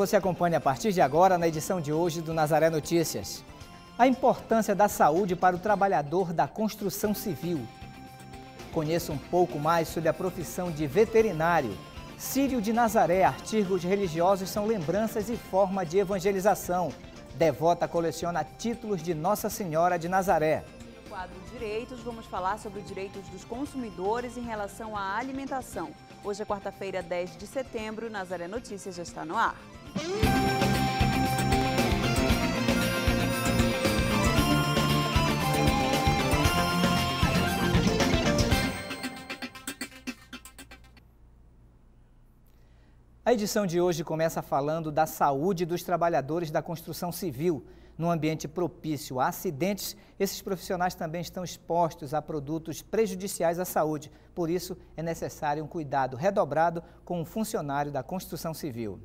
Você acompanha a partir de agora na edição de hoje do Nazaré Notícias. A importância da saúde para o trabalhador da construção civil. Conheça um pouco mais sobre a profissão de veterinário. Sírio de Nazaré, artigos religiosos são lembranças e forma de evangelização. Devota coleciona títulos de Nossa Senhora de Nazaré. No quadro Direitos, vamos falar sobre os direitos dos consumidores em relação à alimentação. Hoje é quarta-feira, 10 de setembro, Nazaré Notícias já está no ar. A edição de hoje começa falando da saúde dos trabalhadores da construção civil. Num ambiente propício a acidentes, esses profissionais também estão expostos a produtos prejudiciais à saúde. Por isso, é necessário um cuidado redobrado com o um funcionário da construção civil.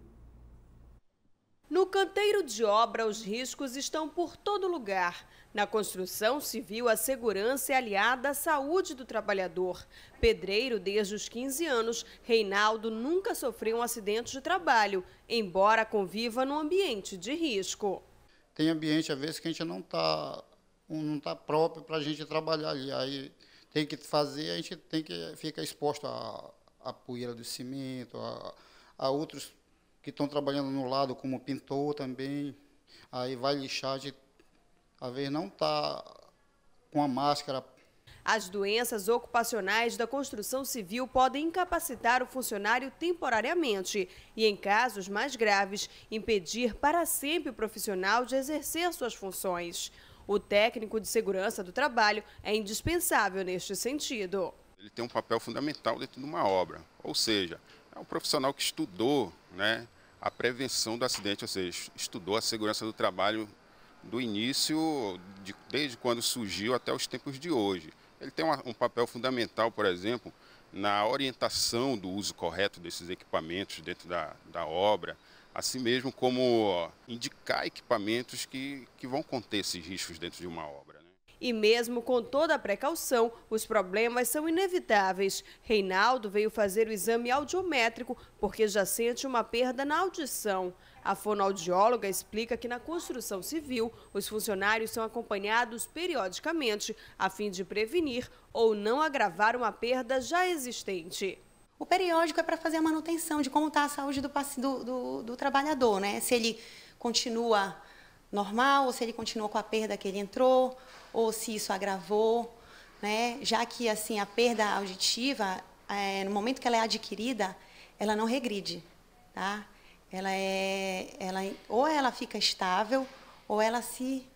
No canteiro de obra, os riscos estão por todo lugar. Na construção civil, a segurança é aliada à saúde do trabalhador. Pedreiro desde os 15 anos, Reinaldo nunca sofreu um acidente de trabalho, embora conviva num ambiente de risco. Tem ambiente, às vezes, que a gente não está não tá próprio para a gente trabalhar ali. Aí tem que fazer, a gente tem que ficar exposto à, à poeira do cimento, a, a outros que estão trabalhando no lado como pintor também. Aí vai lixar, de, a ver não tá com a máscara as doenças ocupacionais da construção civil podem incapacitar o funcionário temporariamente e, em casos mais graves, impedir para sempre o profissional de exercer suas funções. O técnico de segurança do trabalho é indispensável neste sentido. Ele tem um papel fundamental dentro de uma obra, ou seja, é um profissional que estudou, né, a prevenção do acidente, ou seja, estudou a segurança do trabalho do início, de, desde quando surgiu até os tempos de hoje. Ele tem uma, um papel fundamental, por exemplo, na orientação do uso correto desses equipamentos dentro da, da obra, assim mesmo como indicar equipamentos que, que vão conter esses riscos dentro de uma obra. E mesmo com toda a precaução, os problemas são inevitáveis. Reinaldo veio fazer o exame audiométrico porque já sente uma perda na audição. A fonoaudióloga explica que na construção civil, os funcionários são acompanhados periodicamente a fim de prevenir ou não agravar uma perda já existente. O periódico é para fazer a manutenção de como está a saúde do, do, do, do trabalhador, né? Se ele continua normal ou se ele continua com a perda que ele entrou, ou se isso agravou, né? Já que assim a perda auditiva, é, no momento que ela é adquirida, ela não regride, tá? Ela é, ela ou ela fica estável ou ela se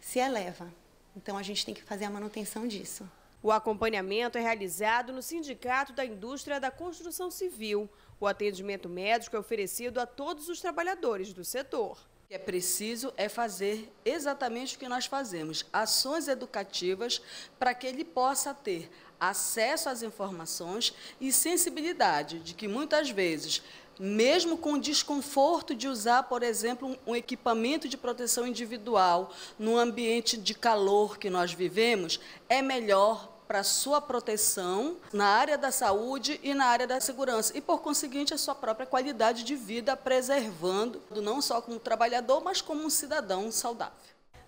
se eleva. Então a gente tem que fazer a manutenção disso. O acompanhamento é realizado no Sindicato da Indústria da Construção Civil. O atendimento médico é oferecido a todos os trabalhadores do setor que é preciso é fazer exatamente o que nós fazemos, ações educativas para que ele possa ter acesso às informações e sensibilidade de que muitas vezes mesmo com desconforto de usar, por exemplo, um equipamento de proteção individual no ambiente de calor que nós vivemos, é melhor para sua proteção na área da saúde e na área da segurança e, por conseguinte, a sua própria qualidade de vida, preservando não só como trabalhador, mas como um cidadão saudável.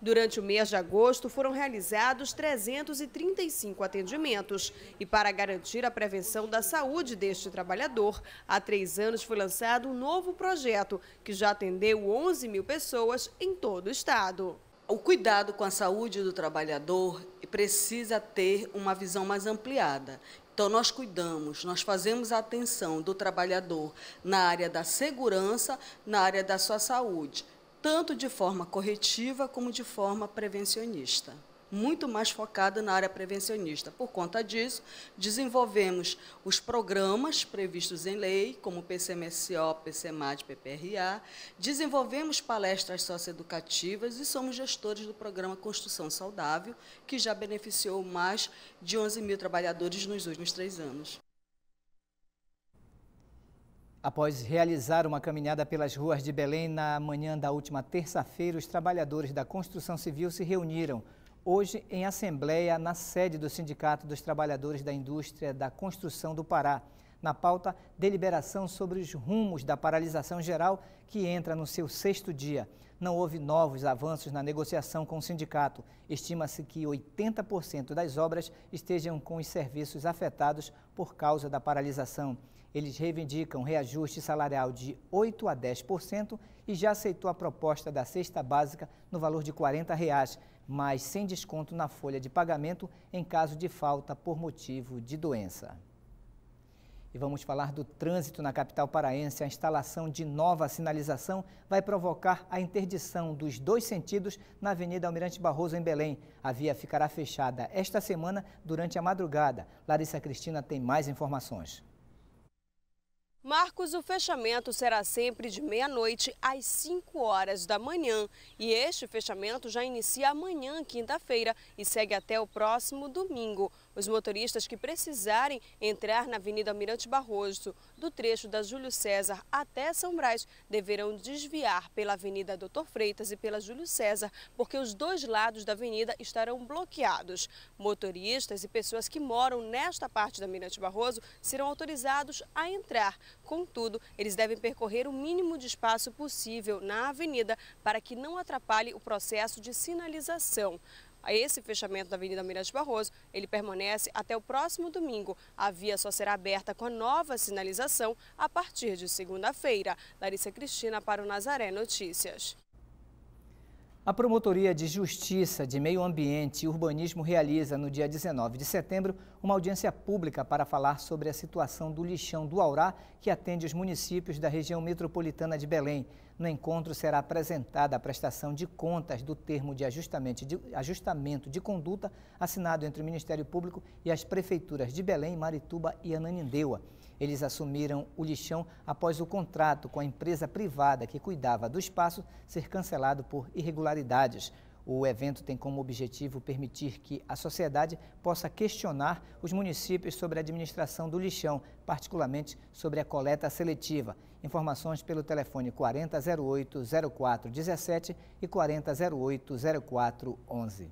Durante o mês de agosto foram realizados 335 atendimentos e para garantir a prevenção da saúde deste trabalhador, há três anos foi lançado um novo projeto que já atendeu 11 mil pessoas em todo o estado. O cuidado com a saúde do trabalhador precisa ter uma visão mais ampliada. Então, nós cuidamos, nós fazemos a atenção do trabalhador na área da segurança, na área da sua saúde, tanto de forma corretiva como de forma prevencionista muito mais focada na área prevencionista. Por conta disso, desenvolvemos os programas previstos em lei, como PCMSO, PCMAD, PPRA, desenvolvemos palestras socioeducativas e somos gestores do programa Construção Saudável, que já beneficiou mais de 11 mil trabalhadores nos últimos três anos. Após realizar uma caminhada pelas ruas de Belém na manhã da última terça-feira, os trabalhadores da construção civil se reuniram hoje em assembleia na sede do Sindicato dos Trabalhadores da Indústria da Construção do Pará. Na pauta, deliberação sobre os rumos da paralisação geral que entra no seu sexto dia. Não houve novos avanços na negociação com o sindicato. Estima-se que 80% das obras estejam com os serviços afetados por causa da paralisação. Eles reivindicam reajuste salarial de 8 a 10% e já aceitou a proposta da cesta básica no valor de R$ 40. Reais mas sem desconto na folha de pagamento em caso de falta por motivo de doença. E vamos falar do trânsito na capital paraense. A instalação de nova sinalização vai provocar a interdição dos dois sentidos na Avenida Almirante Barroso, em Belém. A via ficará fechada esta semana durante a madrugada. Larissa Cristina tem mais informações. Marcos, o fechamento será sempre de meia-noite às 5 horas da manhã. E este fechamento já inicia amanhã, quinta-feira, e segue até o próximo domingo. Os motoristas que precisarem entrar na Avenida Almirante Barroso, do trecho da Júlio César até São Brás, deverão desviar pela Avenida Doutor Freitas e pela Júlio César, porque os dois lados da avenida estarão bloqueados. Motoristas e pessoas que moram nesta parte da Almirante Barroso serão autorizados a entrar. Contudo, eles devem percorrer o mínimo de espaço possível na avenida para que não atrapalhe o processo de sinalização. Esse fechamento da Avenida Mirante Barroso, ele permanece até o próximo domingo. A via só será aberta com a nova sinalização a partir de segunda-feira. Larissa Cristina para o Nazaré Notícias. A Promotoria de Justiça de Meio Ambiente e Urbanismo realiza, no dia 19 de setembro, uma audiência pública para falar sobre a situação do lixão do Aurá, que atende os municípios da região metropolitana de Belém. No encontro será apresentada a prestação de contas do termo de ajustamento de, ajustamento de conduta assinado entre o Ministério Público e as prefeituras de Belém, Marituba e Ananindeua. Eles assumiram o lixão após o contrato com a empresa privada que cuidava do espaço ser cancelado por irregularidades. O evento tem como objetivo permitir que a sociedade possa questionar os municípios sobre a administração do lixão, particularmente sobre a coleta seletiva. Informações pelo telefone 4008-0417 e 4008-0411.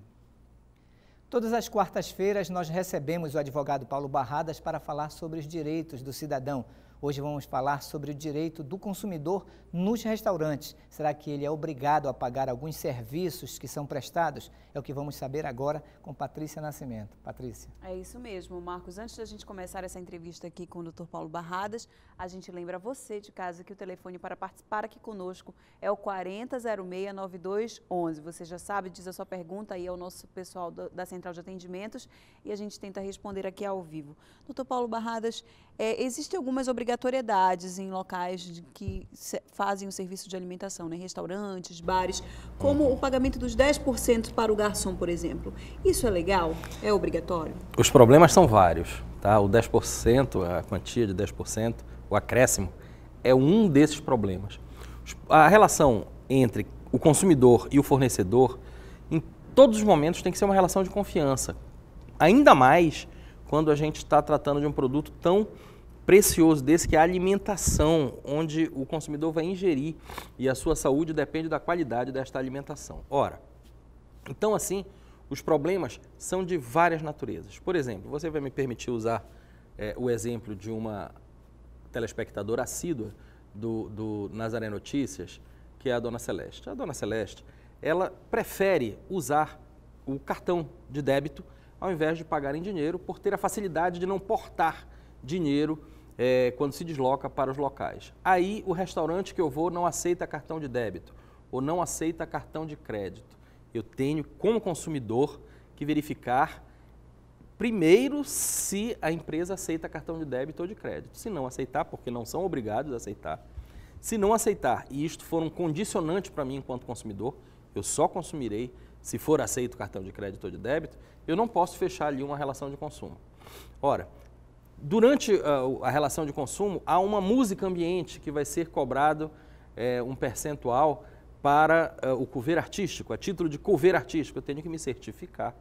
Todas as quartas-feiras nós recebemos o advogado Paulo Barradas para falar sobre os direitos do cidadão. Hoje vamos falar sobre o direito do consumidor nos restaurantes. Será que ele é obrigado a pagar alguns serviços que são prestados? É o que vamos saber agora com Patrícia Nascimento. Patrícia. É isso mesmo, Marcos. Antes da gente começar essa entrevista aqui com o Dr. Paulo Barradas, a gente lembra você de casa que o telefone para participar aqui conosco é o 40069211. Você já sabe, diz a sua pergunta aí ao nosso pessoal da Central de Atendimentos e a gente tenta responder aqui ao vivo. Dr. Paulo Barradas, é, existe algumas obrigações obrigatoriedades em locais que fazem o serviço de alimentação, né? restaurantes, bares, como o pagamento dos 10% para o garçom, por exemplo. Isso é legal? É obrigatório? Os problemas são vários. Tá? O 10%, a quantia de 10%, o acréscimo, é um desses problemas. A relação entre o consumidor e o fornecedor, em todos os momentos, tem que ser uma relação de confiança. Ainda mais quando a gente está tratando de um produto tão precioso desse, que é a alimentação, onde o consumidor vai ingerir e a sua saúde depende da qualidade desta alimentação. Ora, então assim, os problemas são de várias naturezas. Por exemplo, você vai me permitir usar é, o exemplo de uma telespectadora assídua do, do Nazaré Notícias, que é a Dona Celeste. A Dona Celeste, ela prefere usar o cartão de débito ao invés de pagar em dinheiro por ter a facilidade de não portar dinheiro é, quando se desloca para os locais. Aí o restaurante que eu vou não aceita cartão de débito ou não aceita cartão de crédito. Eu tenho, como consumidor, que verificar primeiro se a empresa aceita cartão de débito ou de crédito. Se não aceitar, porque não são obrigados a aceitar. Se não aceitar, e isto for um condicionante para mim enquanto consumidor, eu só consumirei se for aceito cartão de crédito ou de débito, eu não posso fechar ali uma relação de consumo. Ora, durante a, ah, a relação de consumo, há uma música ambiente que vai ser cobrado eh, um percentual para uh, o cover artístico, a título de cover artístico. Eu tenho que me certificar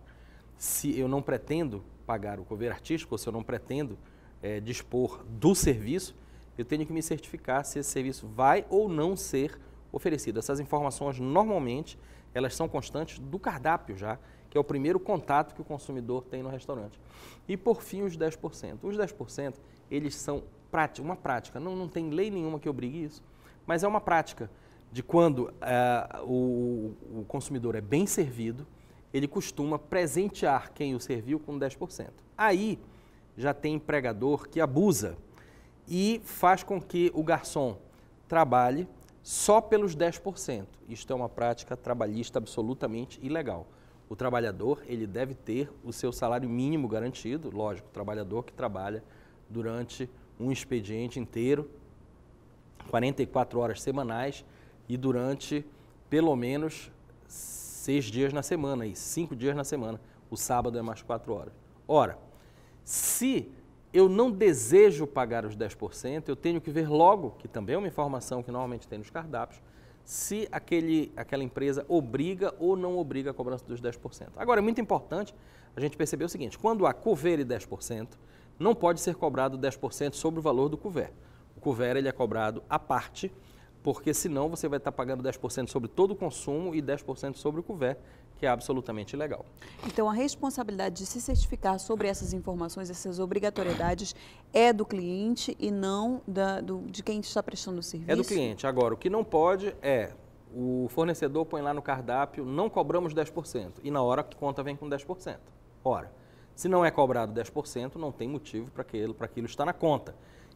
se eu não pretendo pagar o cover artístico ou se eu não pretendo eh, dispor do serviço, eu tenho que me certificar se esse serviço vai ou não ser oferecido. Essas informações, normalmente, elas são constantes do cardápio já, que é o primeiro contato que o consumidor tem no restaurante. E, por fim, os 10%. Os 10%, eles são prática, uma prática. Não, não tem lei nenhuma que obrigue isso, mas é uma prática de quando uh, o, o consumidor é bem servido, ele costuma presentear quem o serviu com 10%. Aí já tem empregador que abusa e faz com que o garçom trabalhe só pelos 10%. Isto é uma prática trabalhista absolutamente ilegal. O trabalhador ele deve ter o seu salário mínimo garantido, lógico, o trabalhador que trabalha durante um expediente inteiro, 44 horas semanais e durante pelo menos seis dias na semana, e cinco dias na semana. O sábado é mais quatro horas. Ora, se eu não desejo pagar os 10%, eu tenho que ver logo, que também é uma informação que normalmente tem nos cardápios, se aquele, aquela empresa obriga ou não obriga a cobrança dos 10%. Agora, é muito importante a gente perceber o seguinte, quando há cover e 10%, não pode ser cobrado 10% sobre o valor do cover. O cover ele é cobrado à parte, porque senão você vai estar pagando 10% sobre todo o consumo e 10% sobre o cover que é absolutamente legal. Então, a responsabilidade de se certificar sobre essas informações, essas obrigatoriedades, é do cliente e não da, do, de quem está prestando o serviço? É do cliente. Agora, o que não pode é o fornecedor põe lá no cardápio, não cobramos 10%, e na hora a conta vem com 10%. Ora, se não é cobrado 10%, não tem motivo para aquilo, aquilo estar na conta.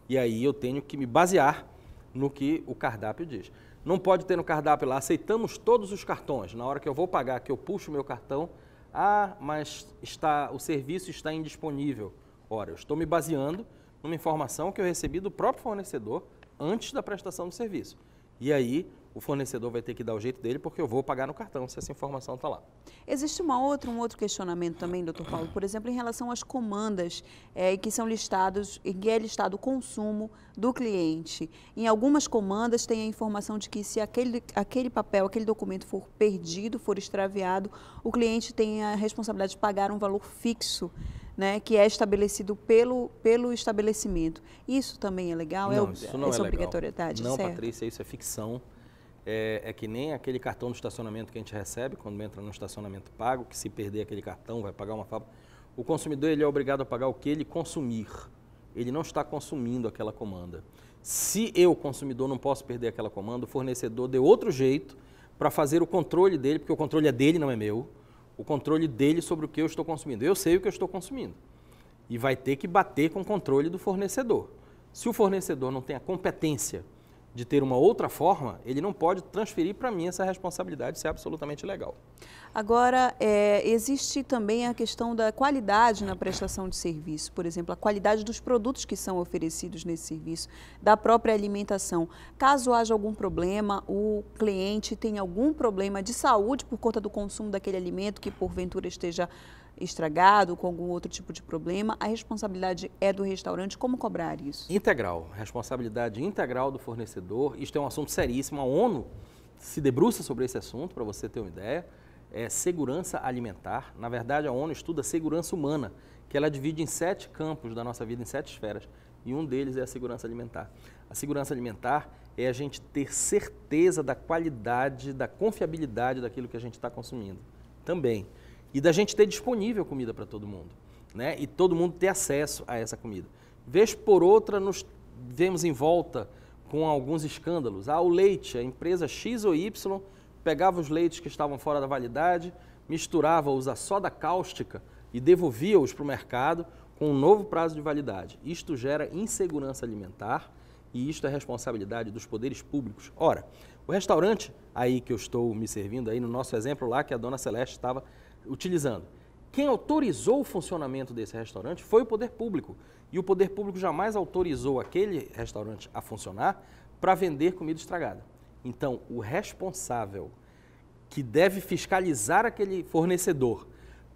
E aí eu tenho que me basear no que o cardápio diz. Não pode ter no cardápio lá, aceitamos todos os cartões. Na hora que eu vou pagar, que eu puxo o meu cartão, ah, mas está, o serviço está indisponível. Ora, eu estou me baseando numa informação que eu recebi do próprio fornecedor antes da prestação do serviço. E aí, o fornecedor vai ter que dar o jeito dele porque eu vou pagar no cartão se essa informação está lá. Existe uma outra, um outro questionamento também, doutor Paulo, por exemplo, em relação às comandas é, que são listados, e que é listado o consumo do cliente. Em algumas comandas tem a informação de que se aquele, aquele papel, aquele documento for perdido, for extraviado, o cliente tem a responsabilidade de pagar um valor fixo. Né, que é estabelecido pelo, pelo estabelecimento. Isso também é legal? É não, é, isso não essa é legal. Não, certo. Patrícia, isso é ficção é, é, que nem aquele cartão do estacionamento que a gente recebe quando entra no estacionamento pago, que se perder aquele cartão vai pagar uma fábrica. O consumidor ele é obrigado a pagar o que ele consumir. Ele não está consumindo aquela comanda. Se eu, consumidor, não posso perder aquela comanda, o fornecedor deu outro jeito para fazer o controle dele, porque o controle é dele, não é meu. O controle dele sobre o que eu estou consumindo. Eu sei o que eu estou consumindo. E vai ter que bater com o controle do fornecedor. Se o fornecedor não tem a competência de ter uma outra forma, ele não pode transferir para mim essa responsabilidade, isso é absolutamente legal. Agora, é, existe também a questão da qualidade na prestação de serviço, por exemplo, a qualidade dos produtos que são oferecidos nesse serviço, da própria alimentação. Caso haja algum problema, o cliente tem algum problema de saúde por conta do consumo daquele alimento que porventura esteja estragado, com algum outro tipo de problema, a responsabilidade é do restaurante. Como cobrar isso? Integral. Responsabilidade integral do fornecedor. Isto é um assunto seríssimo. A ONU se debruça sobre esse assunto, para você ter uma ideia. É segurança alimentar. Na verdade, a ONU estuda segurança humana, que ela divide em sete campos da nossa vida, em sete esferas. E um deles é a segurança alimentar. A segurança alimentar é a gente ter certeza da qualidade, da confiabilidade daquilo que a gente está consumindo. Também e da gente ter disponível comida para todo mundo, né? E todo mundo ter acesso a essa comida. Vez por outra nos vemos em volta com alguns escândalos. Ah, o leite, a empresa X ou Y pegava os leites que estavam fora da validade, misturava-os a soda cáustica e devolvia-os para o mercado com um novo prazo de validade. Isto gera insegurança alimentar e isto é responsabilidade dos poderes públicos. Ora, o restaurante aí que eu estou me servindo aí no nosso exemplo lá que a dona Celeste estava utilizando. Quem autorizou o funcionamento desse restaurante foi o poder público. E o poder público jamais autorizou aquele restaurante a funcionar para vender comida estragada. Então, o responsável que deve fiscalizar aquele fornecedor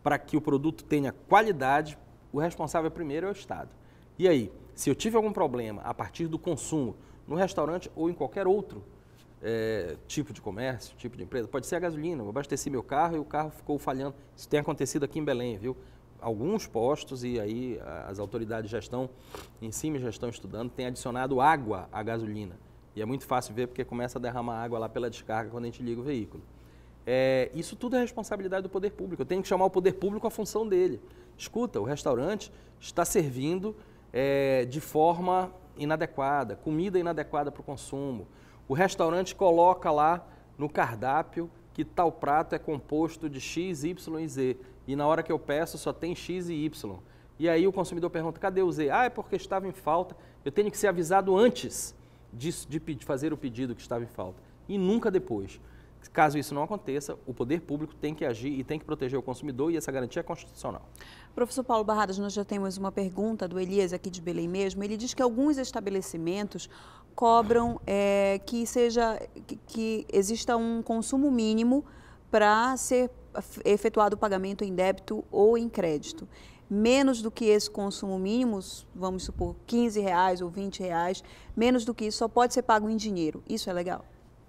para que o produto tenha qualidade, o responsável primeiro é o Estado. E aí, se eu tive algum problema a partir do consumo no restaurante ou em qualquer outro é, tipo de comércio, tipo de empresa. Pode ser a gasolina, eu abasteci meu carro e o carro ficou falhando. Isso tem acontecido aqui em Belém, viu? Alguns postos, e aí as autoridades já estão em cima, já estão estudando, têm adicionado água à gasolina. E é muito fácil ver porque começa a derramar água lá pela descarga quando a gente liga o veículo. É, isso tudo é responsabilidade do poder público. Eu tenho que chamar o poder público à função dele. Escuta, o restaurante está servindo é, de forma inadequada, comida inadequada para o consumo o restaurante coloca lá no cardápio que tal prato é composto de X, Y e Z. E na hora que eu peço só tem X e Y. E aí o consumidor pergunta, cadê o Z? Ah, é porque estava em falta. Eu tenho que ser avisado antes de, de fazer o pedido que estava em falta. E nunca depois. Caso isso não aconteça, o poder público tem que agir e tem que proteger o consumidor e essa garantia é constitucional. Professor Paulo Barradas, nós já temos uma pergunta do Elias aqui de Belém mesmo. Ele diz que alguns estabelecimentos cobram é, que seja que, que, exista um consumo mínimo para ser efetuado o pagamento em débito ou em crédito. Menos do que esse consumo mínimo, vamos supor 15 reais ou 20 reais, menos do que isso só pode ser pago em dinheiro. Isso é legal?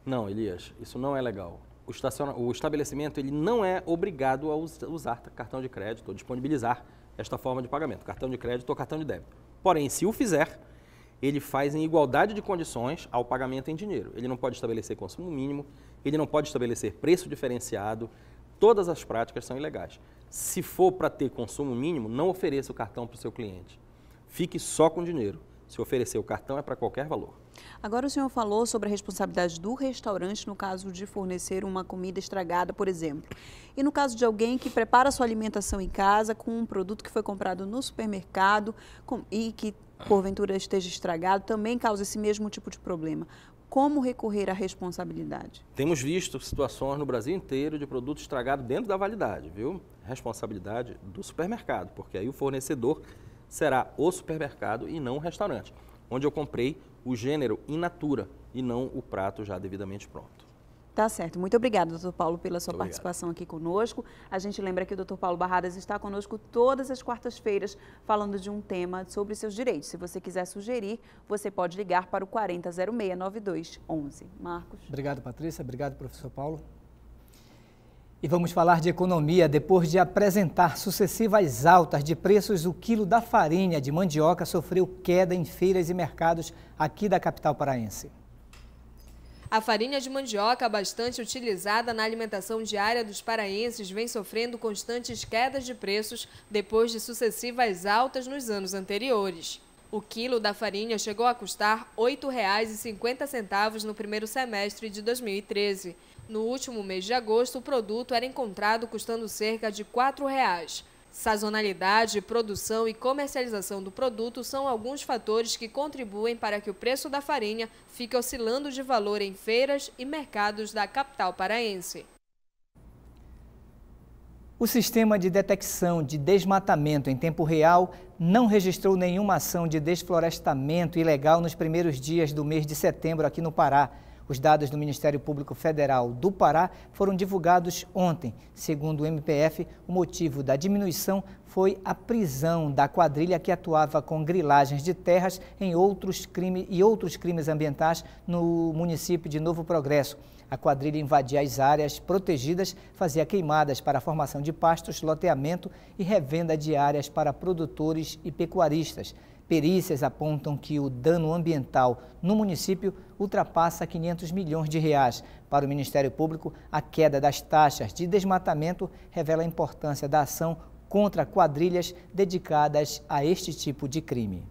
Não, Elias, isso não é legal. O, estaciona... o estabelecimento ele não é obrigado a usar cartão de crédito ou disponibilizar esta forma de pagamento, cartão de crédito ou cartão de débito. Porém, se o fizer, ele faz em igualdade de condições ao pagamento em dinheiro. Ele não pode estabelecer consumo mínimo, ele não pode estabelecer preço diferenciado, todas as práticas são ilegais. Se for para ter consumo mínimo, não ofereça o cartão para o seu cliente. Fique só com dinheiro. Se oferecer o cartão, é para qualquer valor. Agora o senhor falou sobre a responsabilidade do restaurante no caso de fornecer uma comida estragada, por exemplo. E no caso de alguém que prepara sua alimentação em casa com um produto que foi comprado no supermercado e que porventura esteja estragado, também causa esse mesmo tipo de problema. Como recorrer à responsabilidade? Temos visto situações no Brasil inteiro de produto estragado dentro da validade, viu? Responsabilidade do supermercado, porque aí o fornecedor será o supermercado e não o restaurante, onde eu comprei o gênero in natura e não o prato já devidamente pronto. Tá certo. Muito obrigada, doutor Paulo, pela sua participação aqui conosco. A gente lembra que o doutor Paulo Barradas está conosco todas as quartas-feiras falando de um tema sobre seus direitos. Se você quiser sugerir, você pode ligar para o 4006-9211. Marcos. Obrigado, Patrícia. Obrigado, professor Paulo. E vamos falar de economia depois de apresentar sucessivas altas de preços. O quilo da farinha de mandioca sofreu queda em feiras e mercados aqui da capital paraense. A farinha de mandioca, bastante utilizada na alimentação diária dos paraenses, vem sofrendo constantes quedas de preços depois de sucessivas altas nos anos anteriores. O quilo da farinha chegou a custar R$ 8,50 no primeiro semestre de 2013. No último mês de agosto, o produto era encontrado custando cerca de R$ 4,00. Sazonalidade, produção e comercialização do produto são alguns fatores que contribuem para que o preço da farinha fique oscilando de valor em feiras e mercados da capital paraense. O sistema de detecção de desmatamento em tempo real não registrou nenhuma ação de desflorestamento ilegal nos primeiros dias do mês de setembro aqui no Pará. Os dados do Ministério Público Federal do Pará foram divulgados ontem. Segundo o MPF, o motivo da diminuição foi a prisão da quadrilha que atuava com grilagens de terras em outros crime, e outros crimes ambientais no município de Novo Progresso. A quadrilha invadia as áreas protegidas, fazia queimadas para a formação de pastos, loteamento e revenda de áreas para produtores e pecuaristas. Perícias apontam que o dano ambiental no município ultrapassa 500 milhões de reais. Para o Ministério Público, a queda das taxas de desmatamento revela a importância da ação contra quadrilhas dedicadas a este tipo de crime.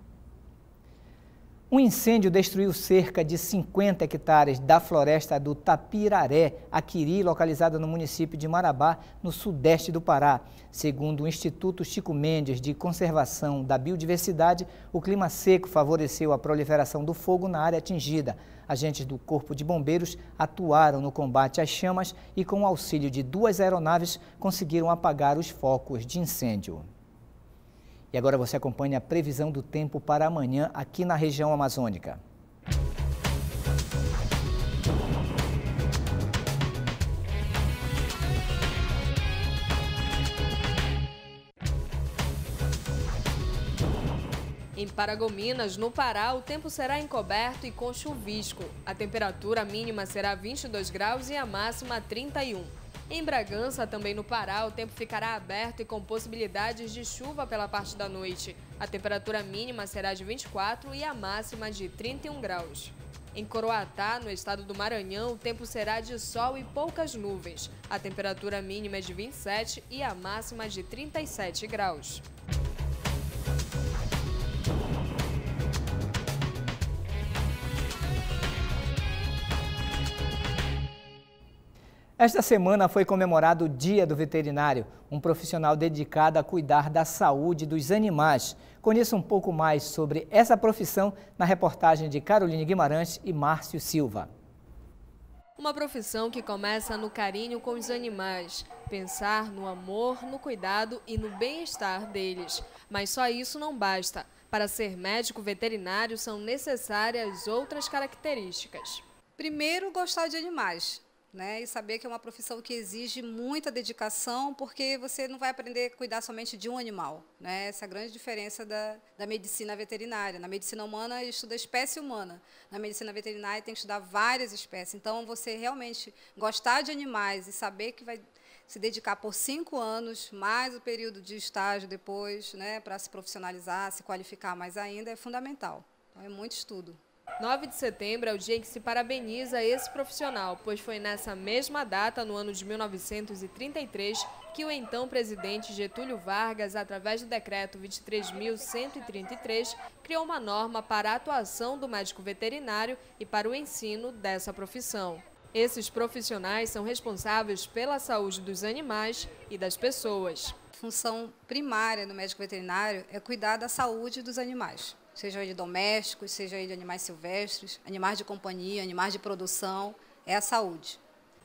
Um incêndio destruiu cerca de 50 hectares da floresta do Tapiraré, Aquiri, localizada no município de Marabá, no sudeste do Pará. Segundo o Instituto Chico Mendes de Conservação da Biodiversidade, o clima seco favoreceu a proliferação do fogo na área atingida. Agentes do Corpo de Bombeiros atuaram no combate às chamas e, com o auxílio de duas aeronaves, conseguiram apagar os focos de incêndio. E agora você acompanha a previsão do tempo para amanhã aqui na região amazônica. Em Paragominas, no Pará, o tempo será encoberto e com chuvisco. A temperatura mínima será 22 graus e a máxima 31. Em Bragança, também no Pará, o tempo ficará aberto e com possibilidades de chuva pela parte da noite. A temperatura mínima será de 24 e a máxima de 31 graus. Em Coroatá, no estado do Maranhão, o tempo será de sol e poucas nuvens. A temperatura mínima é de 27 e a máxima de 37 graus. Esta semana foi comemorado o Dia do Veterinário, um profissional dedicado a cuidar da saúde dos animais. Conheça um pouco mais sobre essa profissão na reportagem de Caroline Guimarães e Márcio Silva. Uma profissão que começa no carinho com os animais, pensar no amor, no cuidado e no bem-estar deles. Mas só isso não basta. Para ser médico veterinário são necessárias outras características. Primeiro, gostar de animais né? E saber que é uma profissão que exige muita dedicação, porque você não vai aprender a cuidar somente de um animal, né? Essa é a grande diferença da, da medicina veterinária. Na medicina humana, estuda a espécie humana. Na medicina veterinária, tem que estudar várias espécies. Então, você realmente gostar de animais e saber que vai se dedicar por cinco anos, mais o período de estágio depois, né, para se profissionalizar, se qualificar mais ainda, é fundamental. Então, é muito estudo. 9 de setembro é o dia em que se parabeniza esse profissional, pois foi nessa mesma data, no ano de 1933, que o então presidente Getúlio Vargas, através do decreto 23.133, criou uma norma para a atuação do médico veterinário e para o ensino dessa profissão. Esses profissionais são responsáveis pela saúde dos animais e das pessoas. A função primária do médico veterinário é cuidar da saúde dos animais seja de domésticos, seja de animais silvestres, animais de companhia, animais de produção, é a saúde.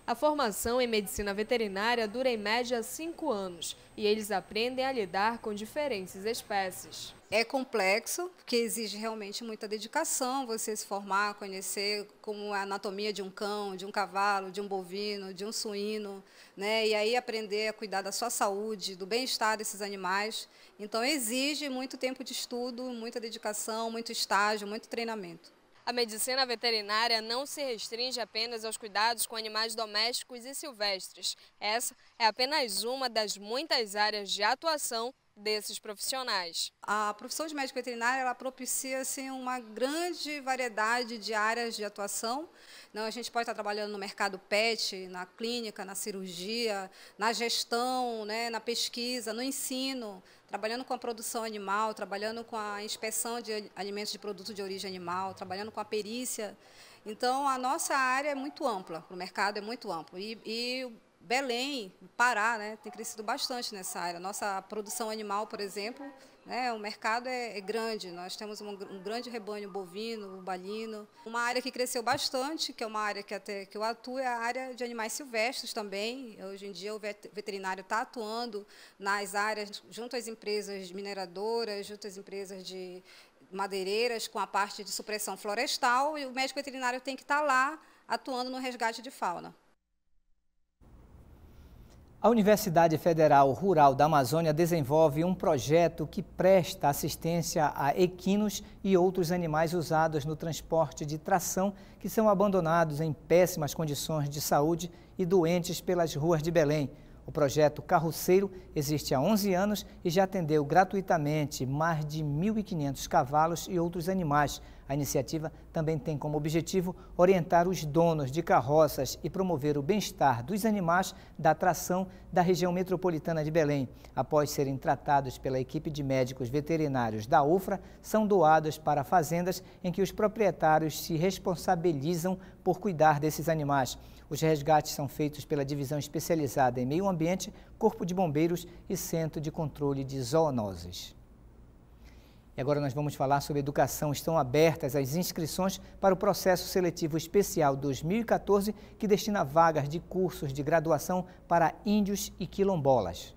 A formação em medicina veterinária dura em média cinco anos e eles aprendem a lidar com diferentes espécies. É complexo, porque exige realmente muita dedicação você se formar, conhecer como a anatomia de um cão, de um cavalo, de um bovino, de um suíno, né? E aí aprender a cuidar da sua saúde, do bem-estar desses animais. Então exige muito tempo de estudo, muita dedicação, muito estágio, muito treinamento. A medicina veterinária não se restringe apenas aos cuidados com animais domésticos e silvestres. Essa é apenas uma das muitas áreas de atuação desses profissionais. A profissão de médico veterinário ela propicia assim, uma grande variedade de áreas de atuação. Não, né? a gente pode estar trabalhando no mercado pet, na clínica, na cirurgia, na gestão, né, na pesquisa, no ensino, trabalhando com a produção animal, trabalhando com a inspeção de alimentos de produto de origem animal, trabalhando com a perícia. Então, a nossa área é muito ampla, o mercado é muito amplo. E, e Belém, Pará, né, tem crescido bastante nessa área. Nossa produção animal, por exemplo, né, o mercado é, é grande. Nós temos um, um, grande rebanho bovino, balino. Uma área que cresceu bastante, que é uma área que, até, que eu atuo, é a área de animais silvestres também. Hoje em dia o veterinário está atuando nas áreas junto às empresas mineradoras, junto às empresas de madeireiras, com a parte de supressão florestal, e o médico veterinário tem que estar tá lá atuando no resgate de fauna. A Universidade Federal Rural da Amazônia desenvolve um projeto que presta assistência a equinos e outros animais usados no transporte de tração que são abandonados em péssimas condições de saúde e doentes pelas ruas de Belém. O projeto Carroceiro existe há 11 anos e já atendeu gratuitamente mais de 1.500 cavalos e outros animais. A iniciativa também tem como objetivo orientar os donos de carroças e promover o bem-estar dos animais da atração da região metropolitana de Belém. Após serem tratados pela equipe de médicos veterinários da UFRA, são doados para fazendas em que os proprietários se responsabilizam por cuidar desses animais. Os resgates são feitos pela Divisão Especializada em Meio Ambiente, Corpo de Bombeiros e Centro de Controle de Zoonoses. E agora nós vamos falar sobre educação. Estão abertas as inscrições para o processo seletivo especial 2014, que destina vagas de cursos de graduação para índios e quilombolas.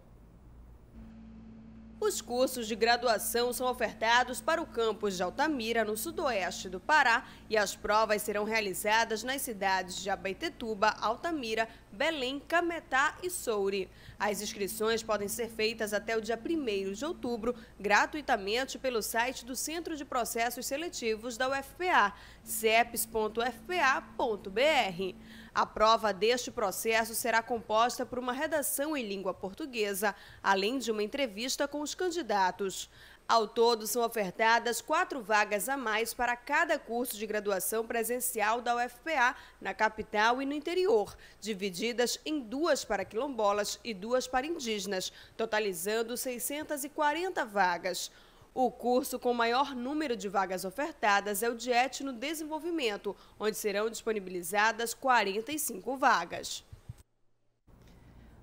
Os cursos de graduação são ofertados para o campus de Altamira, no sudoeste do Pará, e as provas serão realizadas nas cidades de Abaetetuba, Altamira, Belém, Cametá e Souri. As inscrições podem ser feitas até o dia 1 de outubro, gratuitamente pelo site do Centro de Processos Seletivos da UFPA, ceps.fpa.br. A prova deste processo será composta por uma redação em língua portuguesa, além de uma entrevista com os candidatos. Ao todo, são ofertadas quatro vagas a mais para cada curso de graduação presencial da UFPA, na capital e no interior, divididas em duas para quilombolas e duas para indígenas, totalizando 640 vagas. O curso com maior número de vagas ofertadas é o de Etno Desenvolvimento, onde serão disponibilizadas 45 vagas.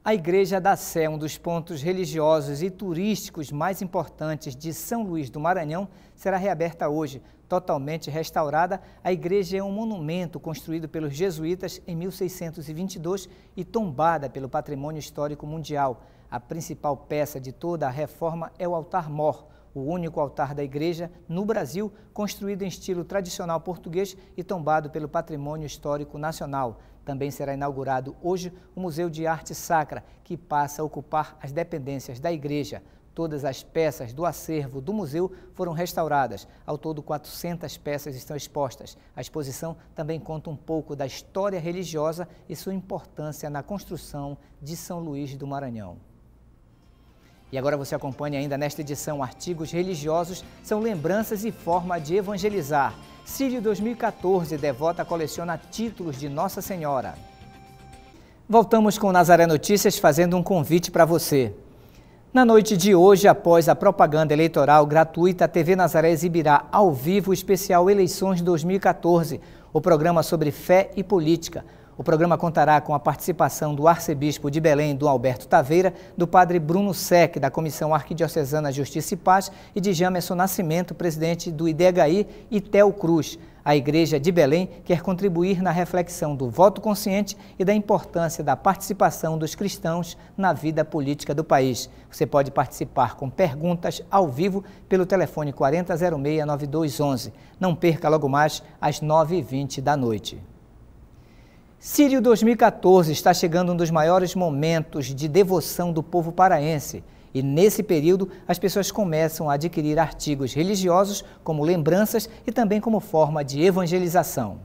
A Igreja da Sé, um dos pontos religiosos e turísticos mais importantes de São Luís do Maranhão, será reaberta hoje. Totalmente restaurada, a igreja é um monumento construído pelos jesuítas em 1622 e tombada pelo Patrimônio Histórico Mundial. A principal peça de toda a reforma é o altar-mor, o único altar da igreja no Brasil construído em estilo tradicional português e tombado pelo Patrimônio Histórico Nacional. Também será inaugurado hoje o Museu de Arte Sacra, que passa a ocupar as dependências da igreja. Todas as peças do acervo do museu foram restauradas. Ao todo, 400 peças estão expostas. A exposição também conta um pouco da história religiosa e sua importância na construção de São Luís do Maranhão. E agora você acompanha ainda nesta edição Artigos Religiosos são lembranças e forma de evangelizar. Sírio 2014, devota coleciona títulos de Nossa Senhora. Voltamos com Nazaré Notícias fazendo um convite para você. Na noite de hoje, após a propaganda eleitoral gratuita, a TV Nazaré exibirá ao vivo o especial Eleições 2014, o programa sobre fé e política. O programa contará com a participação do arcebispo de Belém, Dom Alberto Taveira, do padre Bruno Sec, da Comissão Arquidiocesana Justiça e Paz, e de Jamerson Nascimento, presidente do IDHI, e Tel Cruz. A Igreja de Belém quer contribuir na reflexão do voto consciente e da importância da participação dos cristãos na vida política do país. Você pode participar com perguntas ao vivo pelo telefone 4006-9211. Não perca logo mais às 9h20 da noite. Sírio 2014 está chegando um dos maiores momentos de devoção do povo paraense. E nesse período, as pessoas começam a adquirir artigos religiosos como lembranças e também como forma de evangelização.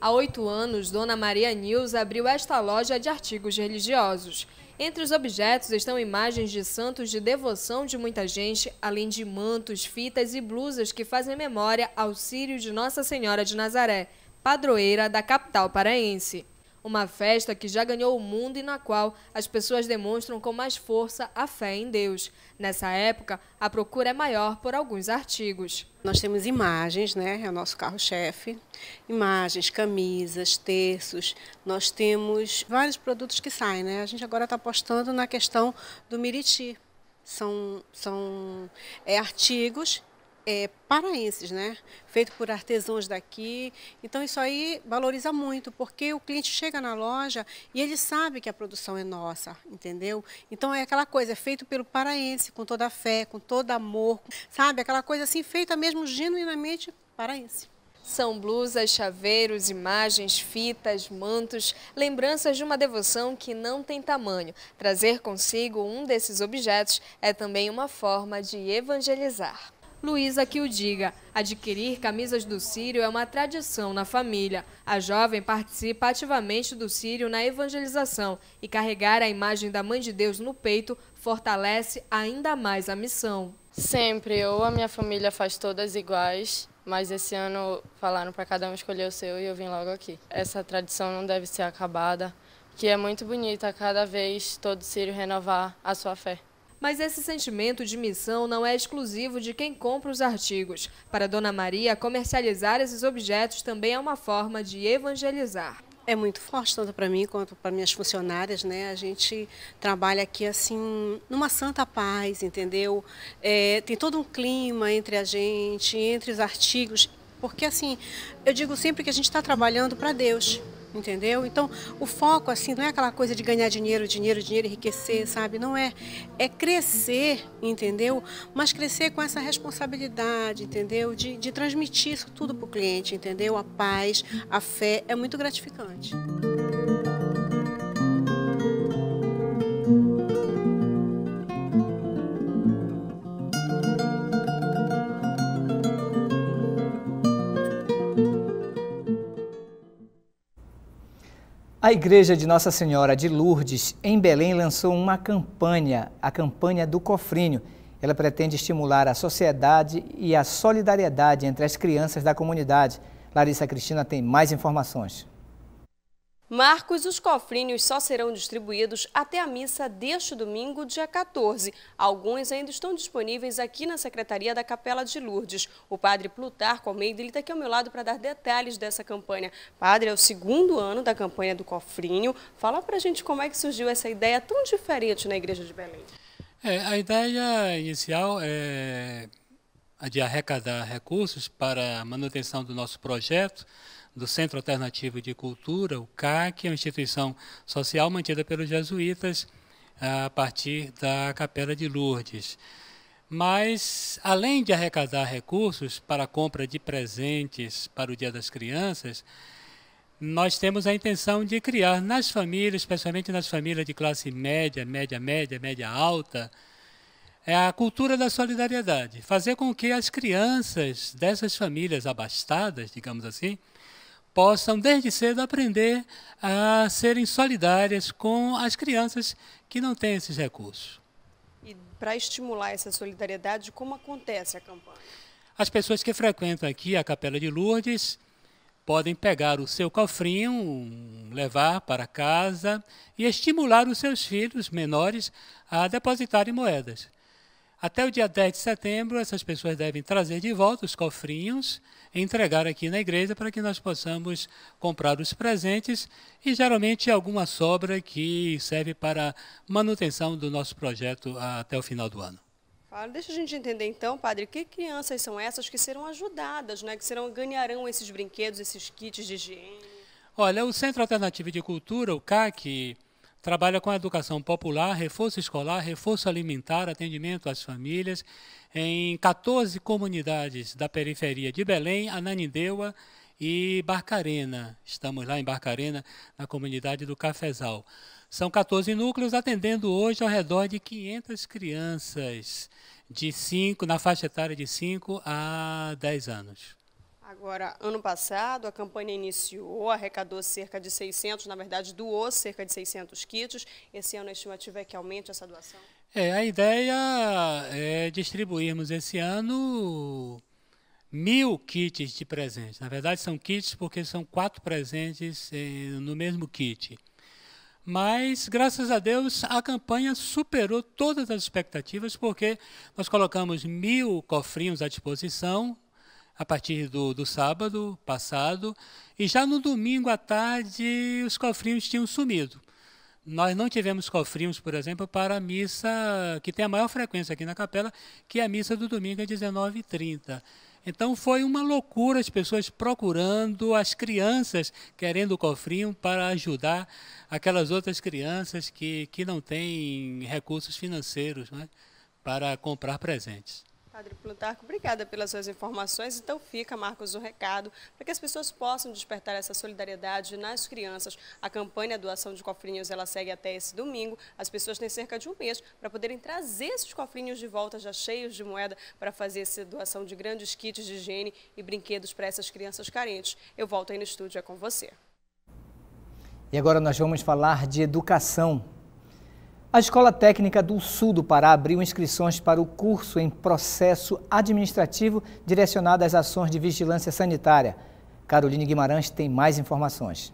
Há oito anos, Dona Maria Nils abriu esta loja de artigos religiosos. Entre os objetos estão imagens de santos de devoção de muita gente, além de mantos, fitas e blusas que fazem memória ao Sírio de Nossa Senhora de Nazaré padroeira da capital paraense. Uma festa que já ganhou o mundo e na qual as pessoas demonstram com mais força a fé em Deus. Nessa época, a procura é maior por alguns artigos. Nós temos imagens, né? É o nosso carro-chefe. Imagens, camisas, terços. Nós temos vários produtos que saem, né? A gente agora está apostando na questão do Miriti. São, são é, artigos é, paraenses, né? Feito por artesãos daqui. Então isso aí valoriza muito, porque o cliente chega na loja e ele sabe que a produção é nossa, entendeu? Então é aquela coisa, é feito pelo paraense, com toda a fé, com todo amor, sabe? Aquela coisa assim, feita mesmo genuinamente paraense. São blusas, chaveiros, imagens, fitas, mantos, lembranças de uma devoção que não tem tamanho. Trazer consigo um desses objetos é também uma forma de evangelizar. Luísa que o diga. Adquirir camisas do Sírio é uma tradição na família. A jovem participa ativamente do Sírio na evangelização e carregar a imagem da Mãe de Deus no peito fortalece ainda mais a missão. Sempre, eu a minha família faz todas iguais, mas esse ano falaram para cada um escolher o seu e eu vim logo aqui. Essa tradição não deve ser acabada, que é muito bonita cada vez todo sírio renovar a sua fé. Mas esse sentimento de missão não é exclusivo de quem compra os artigos. Para Dona Maria, comercializar esses objetos também é uma forma de evangelizar. É muito forte, tanto para mim quanto para minhas funcionárias, né? A gente trabalha aqui, assim, numa santa paz, entendeu? É, tem todo um clima entre a gente, entre os artigos, porque, assim, eu digo sempre que a gente está trabalhando para Deus, entendeu? Então, o foco, assim, não é aquela coisa de ganhar dinheiro, dinheiro, dinheiro, enriquecer, sabe? Não é. É crescer, entendeu? Mas crescer com essa responsabilidade, entendeu? De, de transmitir isso tudo para o cliente, entendeu? A paz, a fé, é muito gratificante. A Igreja de Nossa Senhora de Lourdes, em Belém, lançou uma campanha, a campanha do cofrinho. Ela pretende estimular a sociedade e a solidariedade entre as crianças da comunidade. Larissa Cristina tem mais informações. Marcos, os cofrinhos só serão distribuídos até a missa deste domingo, dia 14. Alguns ainda estão disponíveis aqui na Secretaria da Capela de Lourdes. O padre Plutarco Almeida está aqui ao meu lado para dar detalhes dessa campanha. Padre, é o segundo ano da campanha do cofrinho. Fala para a gente como é que surgiu essa ideia tão diferente na Igreja de Belém. É, a ideia inicial é a é de arrecadar recursos para a manutenção do nosso projeto, do Centro Alternativo de Cultura, o CAC, é uma instituição social mantida pelos jesuítas ah, a partir da Capela de Lourdes. Mas, além de arrecadar recursos para a compra de presentes para o Dia das Crianças, nós temos a intenção de criar nas famílias, especialmente nas famílias de classe média, média, média, média alta, é a cultura da solidariedade. Fazer com que as crianças dessas famílias abastadas, digamos assim, possam desde cedo aprender a serem solidárias com as crianças que não têm esses recursos. E para estimular essa solidariedade, como acontece a campanha? As pessoas que frequentam aqui a Capela de Lourdes podem pegar o seu cofrinho, levar para casa e estimular os seus filhos menores a depositarem moedas. Até o dia 10 de setembro, essas pessoas devem trazer de volta os cofrinhos, entregar aqui na igreja para que nós possamos comprar os presentes e geralmente alguma sobra que serve para manutenção do nosso projeto até o final do ano. Claro, deixa a gente entender então, padre, que crianças são essas que serão ajudadas, né? que serão, ganharão esses brinquedos, esses kits de higiene? Olha, o Centro Alternativo de Cultura, o CAC, Trabalha com a educação popular, reforço escolar, reforço alimentar, atendimento às famílias em 14 comunidades da periferia de Belém, Ananindeua e Barcarena. Estamos lá em Barcarena, na comunidade do Cafezal. São 14 núcleos atendendo hoje ao redor de 500 crianças de 5 na faixa etária de 5 a 10 anos. Agora, ano passado, a campanha iniciou, arrecadou cerca de 600, na verdade, doou cerca de 600 kits. Esse ano a estimativa é que aumente essa doação? É, a ideia é distribuirmos esse ano mil kits de presente. Na verdade, são kits porque são quatro presentes eh, no mesmo kit. Mas, graças a Deus, a campanha superou todas as expectativas, porque nós colocamos mil cofrinhos à disposição a partir do, do sábado passado, e já no domingo à tarde os cofrinhos tinham sumido. Nós não tivemos cofrinhos, por exemplo, para a missa que tem a maior frequência aqui na capela, que é a missa do domingo às 19h30. Então foi uma loucura as pessoas procurando, as crianças querendo o cofrinho para ajudar aquelas outras crianças que, que não têm recursos financeiros né, para comprar presentes. Padre Plutarco, obrigada pelas suas informações. Então fica, Marcos, o um recado para que as pessoas possam despertar essa solidariedade nas crianças. A campanha a doação de cofrinhos, ela segue até esse domingo. As pessoas têm cerca de um mês para poderem trazer esses cofrinhos de volta já cheios de moeda para fazer essa doação de grandes kits de higiene e brinquedos para essas crianças carentes. Eu volto aí no estúdio, é com você. E agora nós vamos falar de educação. A Escola Técnica do Sul do Pará abriu inscrições para o curso em processo administrativo direcionado às ações de vigilância sanitária. Caroline Guimarães tem mais informações.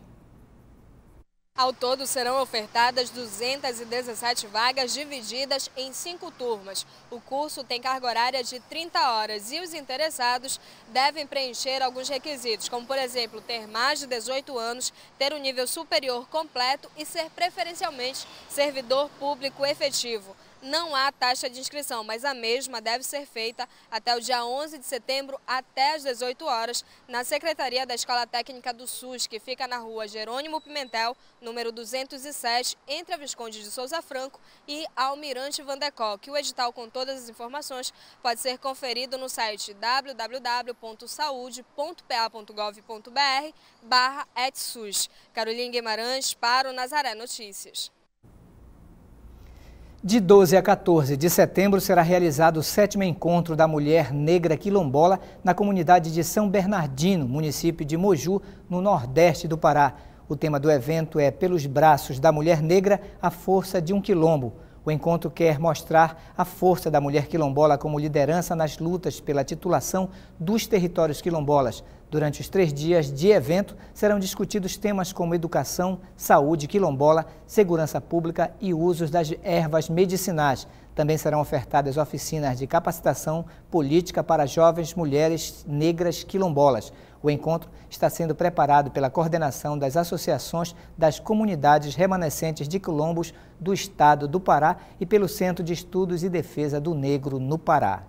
Ao todo, serão ofertadas 217 vagas divididas em cinco turmas. O curso tem carga horária de 30 horas e os interessados devem preencher alguns requisitos, como, por exemplo, ter mais de 18 anos, ter um nível superior completo e ser preferencialmente servidor público efetivo não há taxa de inscrição, mas a mesma deve ser feita até o dia 11 de setembro, até às 18 horas, na Secretaria da Escola Técnica do SUS, que fica na rua Jerônimo Pimentel, número 207, entre a Visconde de Souza Franco e Almirante Vandecol, que o edital com todas as informações pode ser conferido no site www.saude.pa.gov.br barra ETSUS. Carolina Guimarães para o Nazaré Notícias. De 12 a 14 de setembro será realizado o sétimo encontro da Mulher Negra Quilombola na comunidade de São Bernardino, município de Moju, no nordeste do Pará. O tema do evento é Pelos Braços da Mulher Negra, a Força de um Quilombo. O encontro quer mostrar a força da mulher quilombola como liderança nas lutas pela titulação dos territórios quilombolas. Durante os três dias de evento, serão discutidos temas como educação, saúde quilombola, segurança pública e usos das ervas medicinais. Também serão ofertadas oficinas de capacitação política para jovens mulheres negras quilombolas. O encontro está sendo preparado pela coordenação das associações das comunidades remanescentes de quilombos do estado do Pará e pelo Centro de Estudos e Defesa do Negro no Pará.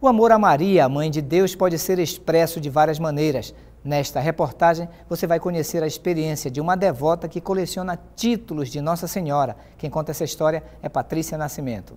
O amor a Maria, a mãe de Deus, pode ser expresso de várias maneiras. Nesta reportagem, você vai conhecer a experiência de uma devota que coleciona títulos de Nossa Senhora. Quem conta essa história é Patrícia Nascimento.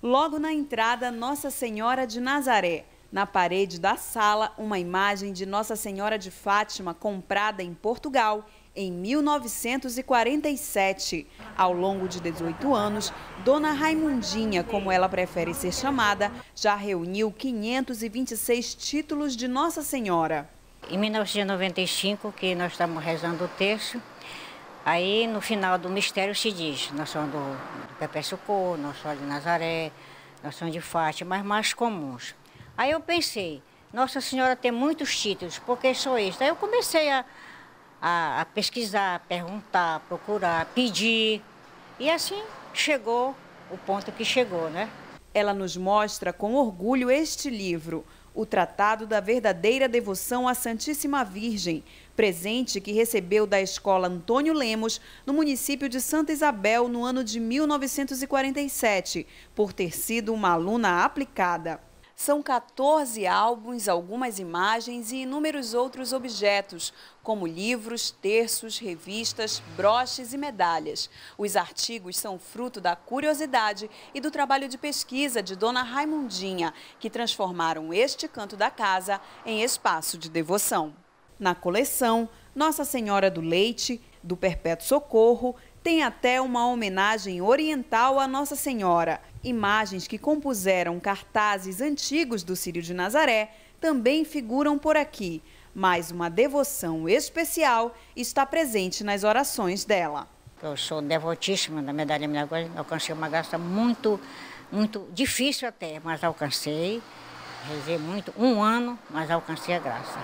Logo na entrada, Nossa Senhora de Nazaré na parede da sala uma imagem de Nossa Senhora de Fátima comprada em Portugal em 1947. Ao longo de 18 anos, Dona Raimundinha, como ela prefere ser chamada, já reuniu 526 títulos de Nossa Senhora. Em 1995, que nós estamos rezando o texto, aí no final do mistério se diz, nós somos do, do Pepe Socorro, nós somos de Nazaré, nós somos de Fátima, mas mais comuns. Aí eu pensei, Nossa Senhora tem muitos títulos, por que sou este. Aí eu comecei a, a, a pesquisar, perguntar, procurar, pedir. E assim chegou o ponto que chegou, né? Ela nos mostra com orgulho este livro, o Tratado da Verdadeira Devoção à Santíssima Virgem, presente que recebeu da Escola Antônio Lemos, no município de Santa Isabel, no ano de 1947, por ter sido uma aluna aplicada. São 14 álbuns, algumas imagens e inúmeros outros objetos, como livros, terços, revistas, broches e medalhas. Os artigos são fruto da curiosidade e do trabalho de pesquisa de Dona Raimundinha, que transformaram este canto da casa em espaço de devoção. Na coleção, Nossa Senhora do Leite, do Perpétuo Socorro, tem até uma homenagem oriental à Nossa Senhora – Imagens que compuseram cartazes antigos do Círio de Nazaré também figuram por aqui, mas uma devoção especial está presente nas orações dela. Eu sou devotíssima da Medalha Milagrosa, alcancei uma graça muito, muito difícil até, mas alcancei, rezei muito, um ano, mas alcancei a graça.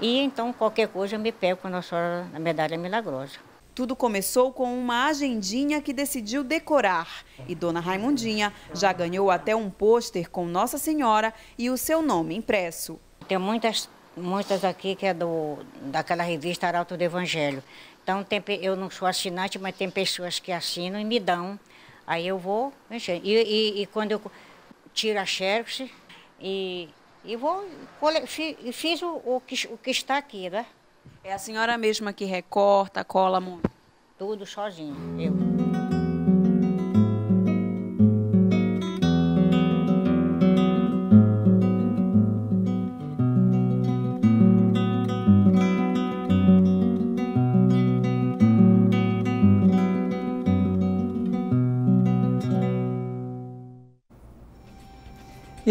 E então qualquer coisa eu me pego com a Nossa Senhora da Medalha Milagrosa. Tudo começou com uma agendinha que decidiu decorar. E Dona Raimundinha já ganhou até um pôster com Nossa Senhora e o seu nome impresso. Tem muitas, muitas aqui que é do, daquela revista Arauto do Evangelho. Então, tem, eu não sou assinante, mas tem pessoas que assinam e me dão. Aí eu vou mexendo. E, e, e quando eu tiro a xerox e, e vou... E fiz o, o, que, o que está aqui, né? É a senhora mesma que recorta, cola muito? Tudo sozinha, eu.